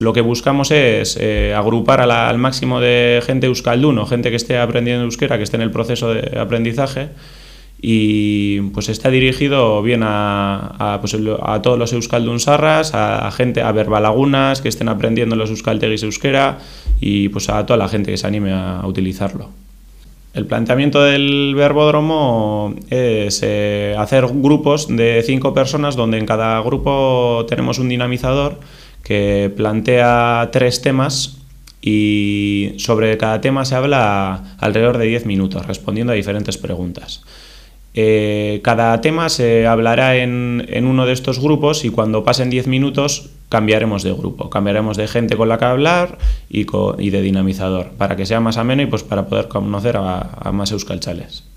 lo que buscamos es eh, agrupar al máximo de gente euskalduno, gente que esté aprendiendo euskera, que esté en el proceso de aprendizaje y pues está dirigido bien a, a, pues, todos los euskaldunsarras, a, a gente, a verbalagunas que estén aprendiendo los euskalteguis euskera y pues a toda la gente que se anime a, utilizarlo. El planteamiento del verbódromo es eh, hacer grupos de cinco personas donde en cada grupo tenemos un dinamizador que plantea tres temas y sobre cada tema se habla alrededor de 10 minutos, respondiendo a diferentes preguntas. Eh, cada tema se hablará en, uno de estos grupos y cuando pasen 10 minutos cambiaremos de grupo, cambiaremos de gente con la que hablar y, de dinamizador, para que sea más ameno y pues para poder conocer a, a más euskalchales.